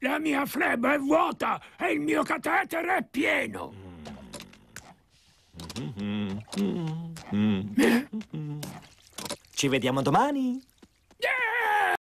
La mia fleba è vuota e il mio catetere è pieno. Ci vediamo domani.